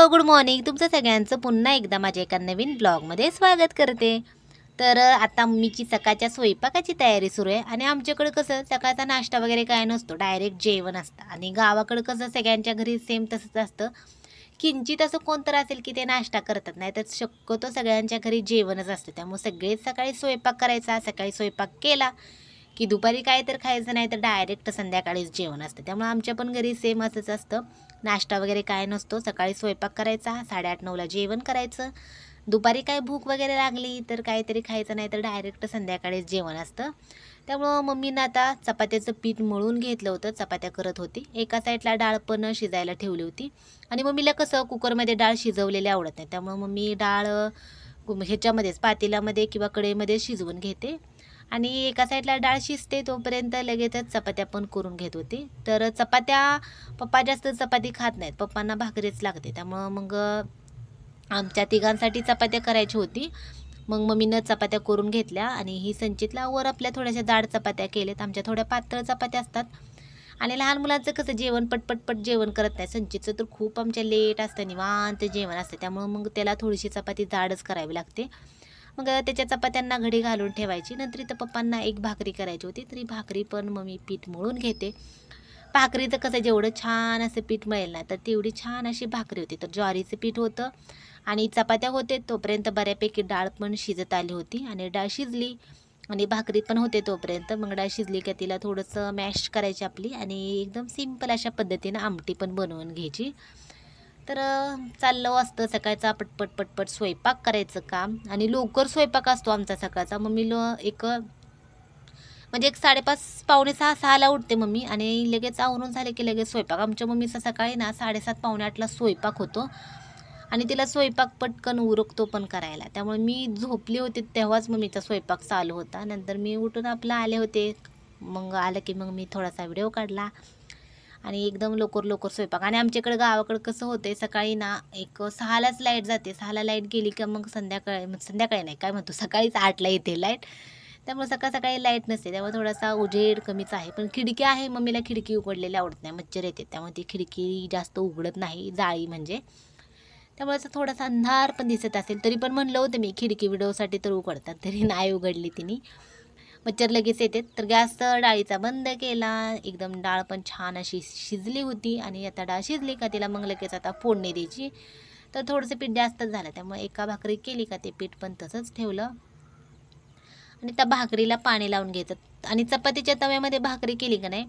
hello good morning तुमचं सगळ्यांचं पुन्हा एकदा माझ्या एका नवीन ब्लॉगमध्ये स्वागत करते तर आता मम्मीची सकाळच्या स्वयंपाकाची तयारी सुरू आहे आणि आमच्याकडे कसं सकाळचा नाश्ता वगैरे काय नसतो डायरेक्ट जेवण असतं आणि गावाकडं कसं सगळ्यांच्या घरी सेम तसंच असतं किंचित असं तर असेल की ते नाश्ता करतात नाही तर शक्यतो सगळ्यांच्या घरी जेवणच असतं त्यामुळे सगळेच सकाळी स्वयंपाक करायचा सकाळी स्वयंपाक केला की दुपारी काय तर खायचं नाही तर डायरेक्ट संध्याकाळीच जेवण असतं त्यामुळे आमच्या पण घरी सेम असंच असतं नाश्ता वगैरे काय नसतो सकाळी स्वयंपाक करायचा साडेआठ नऊला जेवण करायचं दुपारी काय भूक वगैरे लागली तर काहीतरी खायचं नाही तर डायरेक्ट संध्याकाळीच जेवण असतं त्यामुळं मम्मीनं आता चपात्याचं पीठ मळून घेतलं होतं चपात्या करत होती एका साईडला डाळ पण शिजायला ठेवली होती आणि मम्मीला कसं कुकरमध्ये डाळ शिजवलेली आवडत नाही त्यामुळं मम्मी डाळ ह्याच्यामध्येच पातेल्यामध्ये किंवा कडेमध्ये शिजवून घेते आणि एका साईडला डाळ शिजते तोपर्यंत लगेचच चपात्या पण करून घेत होते तर चपात्या पप्पा जास्त चपाती खात नाहीत पप्पांना भाकरीच लागते त्यामुळं मग आमच्या तिघांसाठी चपात्या करायची होती मग मम्मीनं चपात्या करून घेतल्या आणि ही संचितला वर आपल्या थोड्याशा जाड चपात्या केल्यात आमच्या थोड्या पातळ चपात्या असतात आणि लहान मुलांचं कसं जेवण पटपटपट जेवण करत नाही संचितचं तर खूप आमच्या लेट असतं निवांत जेवण असतं त्यामुळं मग त्याला थोडीशी चपाती जाडच करावी लागते मग त्याच्या चपात्यांना घडी घालून ठेवायची नंतर इथं पप्पांना एक भाकरी करायची होती तरी भाकरी पण मग मी पीठ मळून घेते भाकरीचं कसं जेवढं छान असं पीठ मिळेल ना तर तेवढी छान अशी भाकरी होती तर ज्वारीचं पीठ होतं आणि चपात्या होते तोपर्यंत बऱ्यापैकी डाळ पण शिजत आली होती आणि डाळ शिजली आणि भाकरी पण होते तोपर्यंत मग डाळ शिजली का तिला थोडंसं मॅश करायची आपली आणि एकदम सिंपल अशा पद्धतीनं आमटी पण बनवून घ्यायची तर चाललं असतं सकाळचा पटपट पटपट स्वयंपाक करायचं काम आणि लवकर स्वयंपाक असतो आमचा सकाळचा मम्मी ल एक म्हणजे एक साडेपाच पावणे सहा सहाला उठते मम्मी आणि लगेच आवरून झाले की लगेच स्वयंपाक आमच्या मम्मीचा सकाळी ना साडेसात पावणे आठला स्वयंपाक होतो आणि तिला स्वयंपाक पटकन उरकतो पण करायला त्यामुळे मी झोपले होते तेव्हाच मम्मीचा स्वयंपाक चालू होता नंतर मी उठून आपलं आले होते मग आलं की मग मी थोडासा व्हिडिओ काढला आणि एकदम लवकर लवकर स्वयंपाक आणि आमच्याकडे गावाकडं कसं होतं सकाळी ना एक सहालाच लाईट जाते सहाला लाईट गेली का मग संध्याकाळी संध्याकाळी नाही काय म्हणतो सकाळीच आठला येते लाईट त्यामुळे सकाळ सकाळी लाईट नसते त्यामुळे थोडासा उजेड कमीच आहे पण खिडकी आहे मम्मीला खिडकी उघडलेली आवडत नाही मच्छर येते त्यामुळे ती खिडकी जास्त उघडत नाही जाळी म्हणजे त्यामुळे असं थोडासा अंधार पण दिसत असेल तरी पण म्हणलं होतं मी खिडकी व्हिडिओसाठी तर उघडतात तरी नाही उघडली तिने मच्छर लगेच येते तर गॅस तर डाळीचा बंद केला एकदम डाळ पण छान अशी शिजली होती आणि आता डाळ शिजली का तिला मग लगेच आता फोडणी द्यायची तर थोडंसं पीठ जास्तच झालं त्यामुळे एका भाकरी केली का ते पीठ पण तसंच ठेवलं आणि त्या भाकरीला पाणी लावून घ्यायचं आणि चपातीच्या तव्यामध्ये भाकरी केली का नाही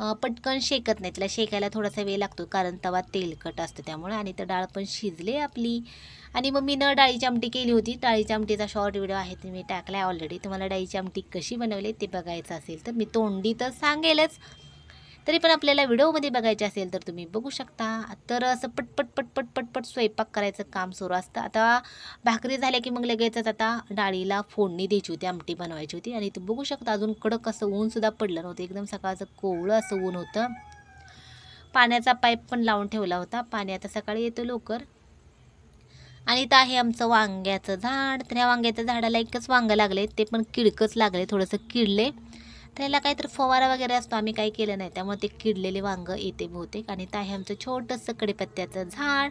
पटकन शेकत नाही तिला शेकायला थोडासा वेळ लागतो कारण तवा तेलकट असतं त्यामुळे आणि तर डाळ पण शिजले आपली आणि मग मी न डाळीची आमटी केली होती डाळीच्या आमटीचा शॉर्ट व्हिडिओ आहे ते मी टाकला ऑलरेडी तुम्हाला डाळीची आमटी कशी बनवली ते बघायचं असेल तर मी तोंडी तर सांगेलच तरी पण आपल्याला व्हिडिओमध्ये बघायचे असेल तर तुम्ही बघू शकता तर असं पटपट पटपट पटपट स्वयंपाक करायचं काम सुरू असतं आता भाकरी झाल्या की मग लगेचच आता डाळीला फोडणी द्यायची होती आमटी बनवायची होती आणि तू बघू शकता अजून कडक असं ऊनसुद्धा पडलं नव्हतं एकदम सकाळचं कोवळं असं ऊन होतं पाण्याचा पाईप पण लावून ठेवला होता पाणी आता सकाळी येतो लवकर आणि इथं आहे आमचं वांग्याचं झाड तर ह्या वांग्याच्या झाडाला एकच वांगं लागले ते पण किडकच लागले थोडंसं किडले तर याला काहीतरी फवारा वगैरे असतो आम्ही काही केलं नाही त्यामुळे ते किडलेले वांगं येते बहुतेक आणि आहे आमचं छोटंसं कडीपत्त्याचं झाड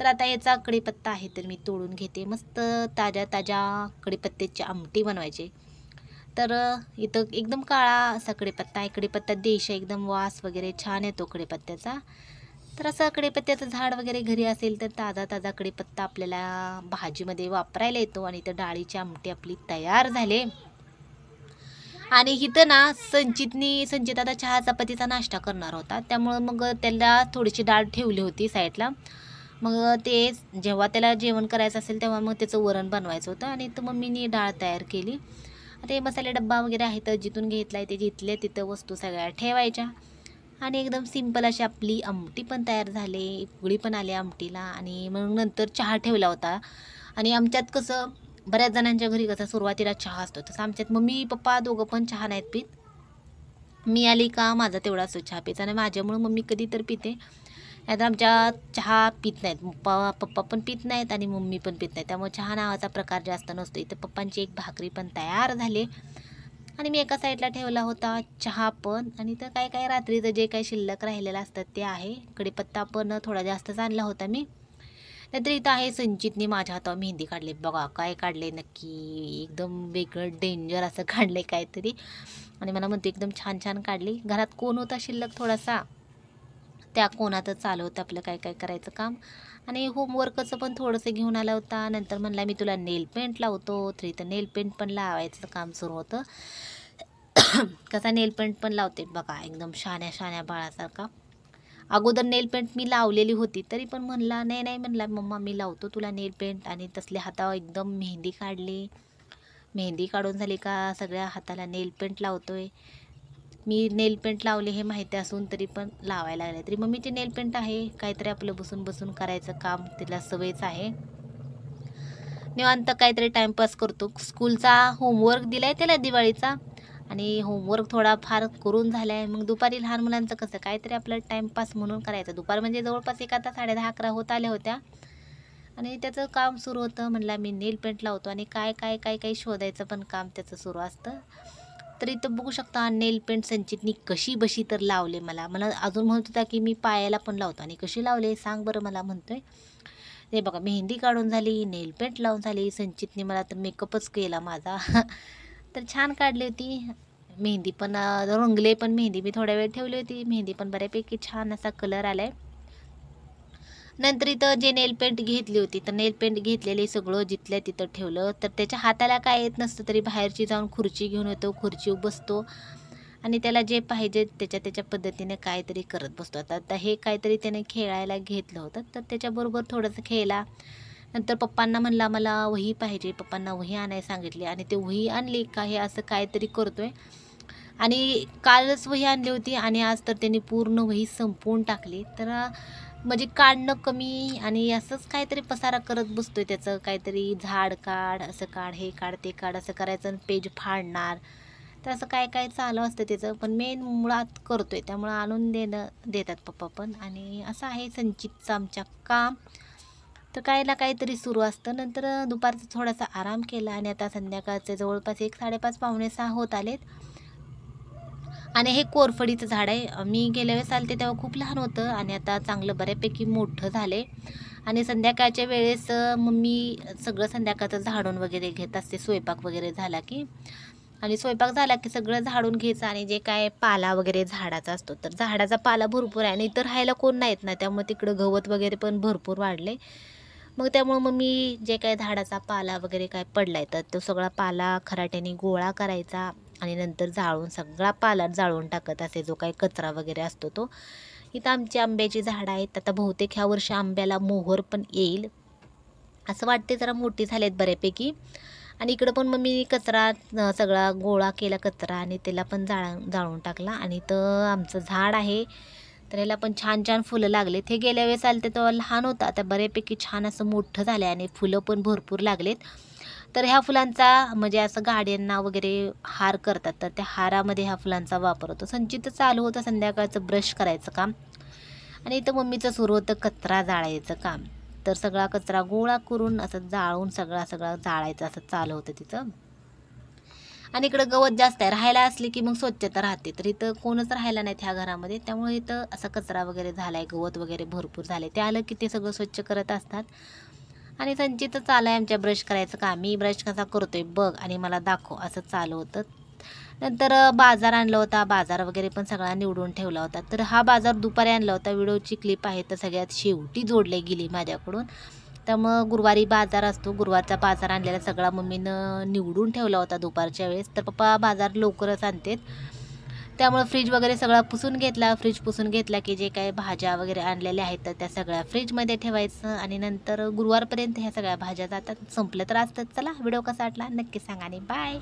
तर आता याचा कडीपत्ता आहे तर मी तोडून घेते मस्त ताज्या ताज्या कडीपत्त्याची आमटी बनवायचे तर इथं एकदम काळा असा कडीपत्ता आहे कडीपत्ता देश एकदम वास वगैरे छान येतो कडीपत्त्याचा तर असं कडीपत्त्याचं झाड वगैरे घरी असेल तर ताजा ताजा कडीपत्ता आपल्याला भाजीमध्ये वापरायला येतो आणि तर डाळीची आमटी आपली तयार झाले आणि इथं ना संचितनी संचित आता चहा चपातीचा नाश्ता करणार होता त्यामुळं मग त्याला थोडीशी डाळ ठेवली होती साईडला मग ते जेव्हा त्याला जेवण करायचं असेल तेव्हा मग त्याचं वरण बनवायचं होतं आणि तर मम्मीने डाळ तयार केली ते मसाले डब्बा वगैरे आहे तर जिथून घेतला आहे ते घेतले तिथं वस्तू सगळ्या ठेवायच्या आणि एकदम सिंपल अशी आपली आमटी पण तयार झाली गुळी पण आली आमटीला आणि मग नंतर चहा ठेवला होता आणि आमच्यात कसं बऱ्याच जणांच्या घरी कसं सुरुवातीला चहा असतो तसं आमच्यात मम्मी पप्पा दोघं पण चहा नाहीत पित मी आली का माझा तेवढा असतो चहा पित आणि माझ्यामुळं मम्मी कधी तर पिते नाही तर आमच्या चहा पित नाहीत पप्पा पप्पा पण पित नाहीत आणि मम्मी पण पित नाहीत त्यामुळे चहा नावाचा प्रकार जास्त नसतो इथं पप्पांची एक भाकरी पण तयार झाली आणि मी एका साईडला ठेवला होता चहा पण आणि तर काय काय रात्रीचं जे काही शिल्लक राहिलेलं असतं ते आहे कडीपत्ता पण थोडा जास्तच आणला होता मी नाहीतर इथं आहे संचितने माझ्या हातावर मेहंदी काढली बघा काय काढले नक्की एकदम वेगळं डेंजर असं काढले काहीतरी आणि मला म्हणते एकदम छान छान काढली घरात कोण होता शिल्लक थोडासा त्या कोणातच चालू होतं आपलं काय काय करायचं काम आणि होमवर्कचं पण थोडंसं घेऊन आला होता नंतर म्हणला मी तुला नेल पेंट लावतो थ्री तर नेल पेंट पण लावायचं काम सुरू होतं कसा नेल पेंट पण लावते बघा एकदम शाण्या शाण्या बाळासारखा अगोदर नेल पेंट मी लावलेली होती तरी पण म्हणला नाही नाही म्हणला मम्मा मी लावतो तुला नेल पेंट आणि तसले हातावर एकदम मेहंदी काढली मेहंदी काढून झाली का सगळ्या हाताला नेल पेंट लावतोय मी नेल पेंट लावले हे माहिती असून तरी पण लावायला लागले तरी मम्मी ते नेल पेंट आहे काहीतरी आपलं बसून बसून करायचं काम तिला सवयच आहे निवांत काहीतरी टाईमपास करतो स्कूलचा होमवर्क दिला आहे त्याला दिवाळीचा आणि होमवर्क थोडा फार करून झाला आहे मग दुपारी लहान मुलांचं कसं काहीतरी आपलं टाईमपास म्हणून करायचं दुपार म्हणजे जवळपास एक आता साडे दहा अकरा होत आल्या होत्या आणि त्याचं काम सुरू होतं म्हणलं मी नेल पेंट लावतो आणि काय काय काय काय शोधायचं पण काम त्याचं सुरू असतं तर इथं बघू शकता नेल पेंट संचितनी कशी बशी तर लावले मला मला अजून म्हणत होता की मी पायाला पण लावतो आणि कशी लावले सांग बरं मला म्हणतोय हे बघा मेहंदी काढून झाली नेल पेंट लावून झाली संचितनी मला तर मेकअपच केला माझा तर छान काढली होती मेहंदी पण रंगले पण मेहंदी मी थोड्या वेळ ठेवली होती मेहंदी पण बऱ्यापैकी छान असा कलर आलाय नंतर इथं जे नेल पेंट घेतली होती तर नेल पेंट घेतलेले सगळं जिथल्या तिथं ठेवलं तर त्याच्या हाताला काय येत नसतं तरी बाहेरची जाऊन खुर्ची घेऊन येतो खुर्ची बसतो आणि त्याला जे पाहिजे त्याच्या त्याच्या पद्धतीने काहीतरी करत बसतो आता आता हे काहीतरी त्याने खेळायला घेतलं होतं तर त्याच्याबरोबर थोडंसं खेळला नंतर पप्पांना म्हणला मला वही पाहिजे पप्पांना वही आणाय सांगितली आणि ते वही आणली का हे असं काहीतरी करतोय आणि कालच वही आणली होती आणि आज तर त्यांनी पूर्ण वही संपवून टाकली तर म्हणजे काढणं कमी आणि असंच काहीतरी पसारा करत बसतोय त्याचं काहीतरी झाड काढ असं काढ हे काढ ते काढ असं करायचं पेज फाडणार तर असं काय काय चालू असतं त्याचं पण मेन मुळात करतोय त्यामुळं आणून देणं देतात पप्पा पण आणि असं आहे संचितचं आमच्या काम तर कायला ना काहीतरी सुरू असतं नंतर दुपारचा थोडासा आराम केला आणि आता संध्याकाळचे जवळपास एक साडेपाच पावणे सहा होत आलेत आणि हे कोरफडीचं झाड आहे मी गेल्या वेळेस आलते तेव्हा खूप लहान होतं आणि आता चांगलं बऱ्यापैकी मोठं झालं आणि संध्याकाळच्या वेळेस मम्मी सगळं संध्याकाळचं झाडून वगैरे घेत असते स्वयंपाक वगैरे झाला की आणि स्वयंपाक झाला की सगळं झाडून घ्यायचं आणि जे काय पाला वगैरे झाडाचा असतो तर झाडाचा पाला भरपूर आहे आणि इतर राहायला कोण नाहीत ना त्यामुळे तिकडं गवत वगैरे पण भरपूर वाढले मग त्यामुळं मग मी जे काय झाडाचा पाला वगैरे काय पडला आहे तर तो सगळा पाला खराट्याने गोळा करायचा आणि नंतर जाळून सगळा पाला जाळून टाकत असे जो काही कचरा वगैरे असतो तो इथं आमची आंब्याची झाडं आहेत आता बहुतेक ह्या वर्षी आंब्याला मोहर पण येईल असं वाटते जरा मोठी झाली आहेत बऱ्यापैकी आणि इकडं पण मग मी कचरा सगळा गोळा केला कचरा आणि त्याला पण जाळ जाळून टाकला आणि तर आमचं झाड आहे तर याला पण छान छान फुलं लागले ते गेल्या वेळेस आले तर लहान होता आता बऱ्यापैकी छान असं मोठं झालं आणि फुलं पण भरपूर लागलेत तर ह्या फुलांचा म्हणजे असं गाड्यांना वगैरे हार करतात तर त्या हारामध्ये ह्या फुलांचा वापर होतो संचित चालू होतं संध्याकाळचं ब्रश करायचं काम आणि इथं मम्मीचं सुरू होतं कचरा जाळायचं काम तर सगळा कचरा गोळा करून असं जाळून सगळा सगळा जाळायचं असं चालू होतं तिथं आणि इकडं गवत जास्त आहे राहायला असले की मग स्वच्छता राहते तर इथं कोणच राहायला नाहीत ह्या घरामध्ये त्यामुळे इथं असा कचरा वगैरे झाला आहे गवत वगैरे भरपूर झाले ते आलं की ते सगळं स्वच्छ करत असतात आणि संचित चाला आहे आमच्या ब्रश करायचं का मी ब्रश कसा करतोय बघ आणि मला दाखव असं चालू होतं नंतर बाजार आणला होता बाजार वगैरे पण सगळा निवडून ठेवला होता तर हा बाजार दुपारी आणला होता व्हिडिओची क्लिप आहे तर सगळ्यात शेवटी जोडले गेली माझ्याकडून त्यामुळं गुरुवारी बाजार असतो गुरुवारचा बाजार आणलेला सगळा मम्मीनं निवडून ठेवला होता दुपारच्या वेळेस तर पप्पा बाजार लवकरच आणतात त्यामुळं फ्रीज वगैरे सगळा पुसून घेतला फ्रीज पुसून घेतला की जे काय भाज्या वगैरे आणलेल्या आहेत तर त्या सगळ्या फ्रीजमध्ये ठेवायचं आणि नंतर गुरुवारपर्यंत ह्या सगळ्या भाज्या जातात संपल्या तर असतात चला व्हिडिओ कसा वाटला नक्की सांगा आणि बाय